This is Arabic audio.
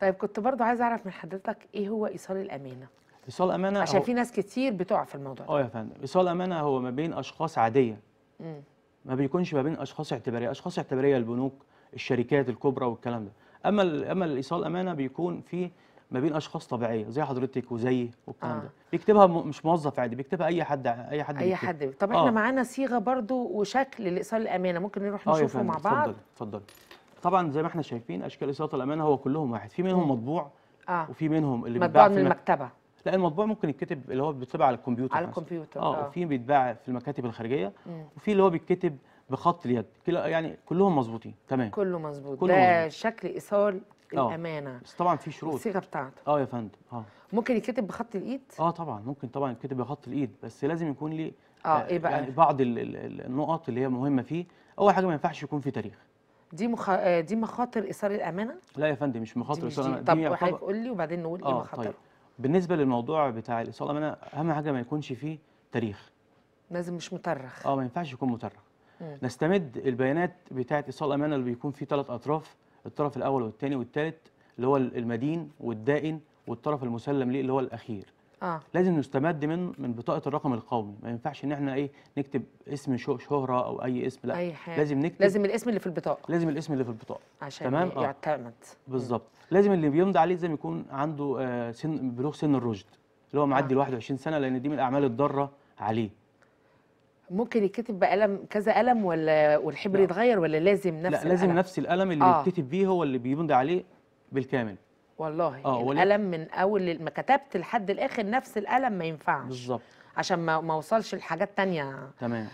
طيب كنت برضو عايزه اعرف من حضرتك ايه هو ايصال الامانه ايصال امانه عشان في ناس كتير بتقع في الموضوع اه يا فندم ايصال امانه هو ما بين اشخاص عاديه مم. ما بيكونش ما بين اشخاص اعتباريه اشخاص اعتباريه البنوك الشركات الكبرى والكلام ده اما اما الايصال امانه بيكون في ما بين اشخاص طبيعيه زي حضرتك وزيي والكلام آه. ده بيكتبها مش موظف عادي بيكتبها اي حد اي حد اي حد طب آه. احنا معانا صيغه برضو وشكل لايصال الامانه ممكن نروح آه نشوفه آه مع بعض اتفضلي اتفضل طبعا زي ما احنا شايفين اشكال اساءه الامانه هو كلهم واحد في منهم مطبوع آه. وفي منهم اللي مطبوع من المكتبه لا المطبوع ممكن يتكتب اللي هو بيتباع على الكمبيوتر على الكمبيوتر اه, آه. وفي بيتباع في المكاتب الخارجيه وفي اللي هو بيتكتب بخط اليد يعني كلهم مظبوطين تمام كله مظبوط ده مزبوط. شكل ايصال آه. الامانه بس طبعا في شروط الصيغه بتاعته اه يا فندم اه ممكن يتكتب بخط الايد اه طبعا ممكن طبعا يتكتب بخط الايد بس لازم يكون ليه اه ايه آه، بقى يعني بعض النقط اللي هي مهمه فيه اول حاجه ما ينفعش يكون في تاريخ دي مخ... دي مخاطر ايثار الامانه لا يا فندم مش مخاطر ايثار الامانه طب قول لي وبعدين نقول ايه آه، مخاطر طيب. بالنسبه للموضوع بتاع ايثار الامانه اهم حاجه ما يكونش فيه تاريخ لازم مش مترخ اه ما ينفعش يكون مترخ نستمد البيانات بتاعه ايثار الامانه اللي بيكون فيه ثلاث اطراف الطرف الاول والثاني والثالث اللي هو المدين والدائن والطرف المسلم ليه اللي هو الاخير آه. لازم نستمد من من بطاقه الرقم القومي ما ينفعش ان احنا ايه نكتب اسم شهره او اي اسم لا أي حاجة. لازم نكتب لازم الاسم اللي في البطاقه لازم الاسم اللي في البطاقه عشان تمام آه. يعتمد آه. بالظبط لازم اللي بيمضي عليه لازم يكون عنده آه سن بلوغ سن الرشد اللي هو آه. معدي ال آه. 21 سنه لان دي من الاعمال الضاره عليه ممكن يتكتب بقلم كذا قلم ولا والحبر يتغير ولا لازم نفس لا لازم القلم. نفس القلم اللي آه. بيتكتب بيه هو اللي بيمضي عليه بالكامل والله آه يعني الالم من اول ما كتبت لحد الاخر نفس الالم ما ينفعش بالظبط عشان ما ما اوصلش لحاجات تانية تمام